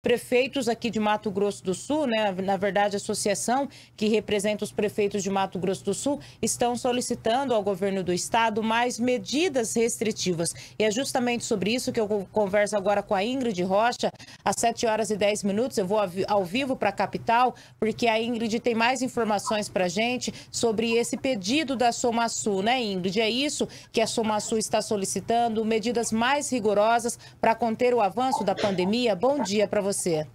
prefeitos aqui de Mato Grosso do Sul, né, na verdade, a associação que representa os prefeitos de Mato Grosso do Sul, estão solicitando ao governo do estado mais medidas restritivas. E é justamente sobre isso que eu converso agora com a Ingrid Rocha, às 7 horas e 10 minutos. Eu vou ao vivo para a capital, porque a Ingrid tem mais informações para a gente sobre esse pedido da Somaçu, né, Ingrid? É isso que a Somaçu está solicitando, medidas mais rigorosas para conter o avanço da pandemia. Bom dia para você você.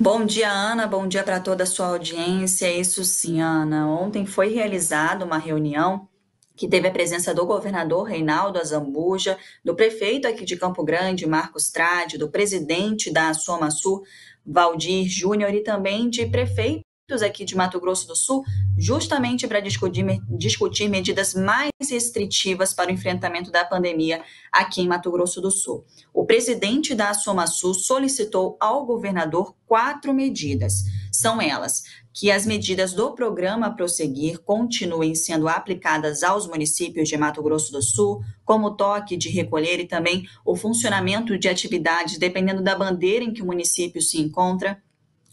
Bom dia, Ana. Bom dia para toda a sua audiência. Isso sim, Ana. Ontem foi realizada uma reunião que teve a presença do governador Reinaldo Azambuja, do prefeito aqui de Campo Grande, Marcos Trade, do presidente da Somasul, Valdir Júnior, e também de prefeito aqui de Mato Grosso do Sul, justamente para discutir, discutir medidas mais restritivas para o enfrentamento da pandemia aqui em Mato Grosso do Sul. O presidente da Assomaçu solicitou ao governador quatro medidas. São elas: que as medidas do programa Prosseguir continuem sendo aplicadas aos municípios de Mato Grosso do Sul, como o toque de recolher e também o funcionamento de atividades dependendo da bandeira em que o município se encontra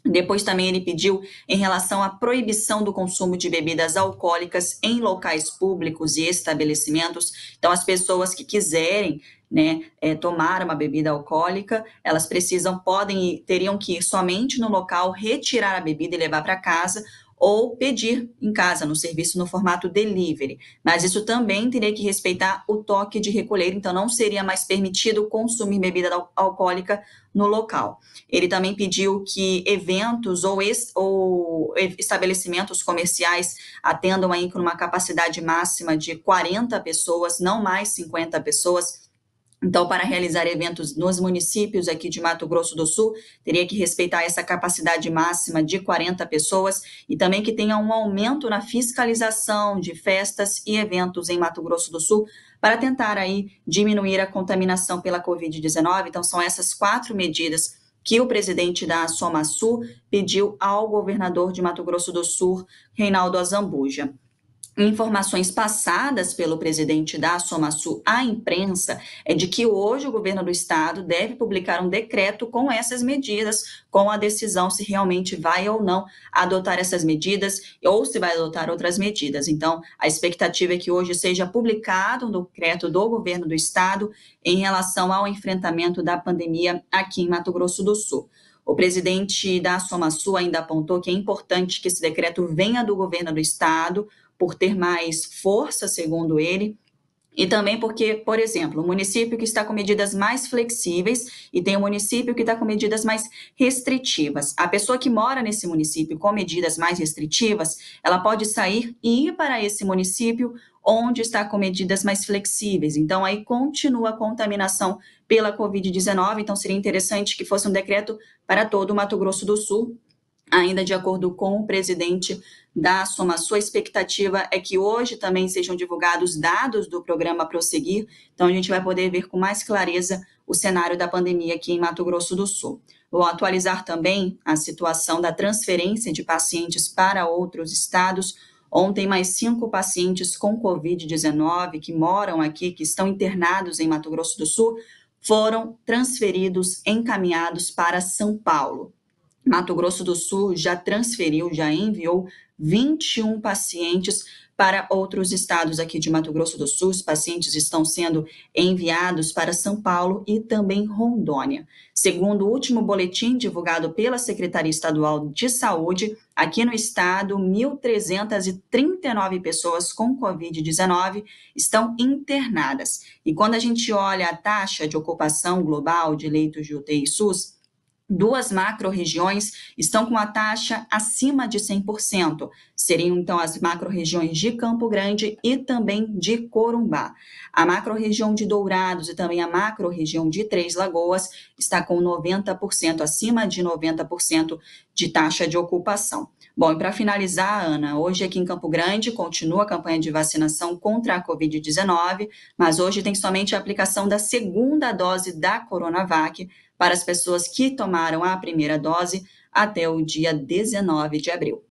depois também ele pediu em relação à proibição do consumo de bebidas alcoólicas em locais públicos e estabelecimentos. Então, as pessoas que quiserem né, é, tomar uma bebida alcoólica, elas precisam, podem, teriam que ir somente no local, retirar a bebida e levar para casa, ou pedir em casa, no serviço no formato delivery. Mas isso também teria que respeitar o toque de recolher, então não seria mais permitido consumir bebida al alcoólica no local. Ele também pediu que eventos ou, ou estabelecimentos comerciais atendam aí com uma capacidade máxima de 40 pessoas, não mais 50 pessoas então, para realizar eventos nos municípios aqui de Mato Grosso do Sul, teria que respeitar essa capacidade máxima de 40 pessoas e também que tenha um aumento na fiscalização de festas e eventos em Mato Grosso do Sul para tentar aí diminuir a contaminação pela COVID-19. Então, são essas quatro medidas que o presidente da Somaçu pediu ao governador de Mato Grosso do Sul, Reinaldo Azambuja informações passadas pelo presidente da Somaçu à imprensa é de que hoje o governo do estado deve publicar um decreto com essas medidas, com a decisão se realmente vai ou não adotar essas medidas ou se vai adotar outras medidas. Então, a expectativa é que hoje seja publicado um decreto do governo do estado em relação ao enfrentamento da pandemia aqui em Mato Grosso do Sul. O presidente da Somaçu ainda apontou que é importante que esse decreto venha do governo do estado, por ter mais força, segundo ele, e também porque, por exemplo, o município que está com medidas mais flexíveis e tem o município que está com medidas mais restritivas. A pessoa que mora nesse município com medidas mais restritivas, ela pode sair e ir para esse município onde está com medidas mais flexíveis. Então, aí continua a contaminação pela Covid-19. Então, seria interessante que fosse um decreto para todo o Mato Grosso do Sul, Ainda de acordo com o presidente da Soma, sua expectativa é que hoje também sejam divulgados dados do programa Prosseguir, então a gente vai poder ver com mais clareza o cenário da pandemia aqui em Mato Grosso do Sul. Vou atualizar também a situação da transferência de pacientes para outros estados. Ontem, mais cinco pacientes com Covid-19 que moram aqui, que estão internados em Mato Grosso do Sul, foram transferidos, encaminhados para São Paulo. Mato Grosso do Sul já transferiu, já enviou 21 pacientes para outros estados aqui de Mato Grosso do Sul. Os pacientes estão sendo enviados para São Paulo e também Rondônia. Segundo o último boletim divulgado pela Secretaria Estadual de Saúde, aqui no estado, 1.339 pessoas com Covid-19 estão internadas. E quando a gente olha a taxa de ocupação global de leitos de UTI SUS, Duas macro-regiões estão com a taxa acima de 100%. Seriam então as macro-regiões de Campo Grande e também de Corumbá. A macro-região de Dourados e também a macro-região de Três Lagoas está com 90%, acima de 90% de taxa de ocupação. Bom, e para finalizar, Ana, hoje aqui em Campo Grande continua a campanha de vacinação contra a Covid-19, mas hoje tem somente a aplicação da segunda dose da Coronavac para as pessoas que tomaram a primeira dose até o dia 19 de abril.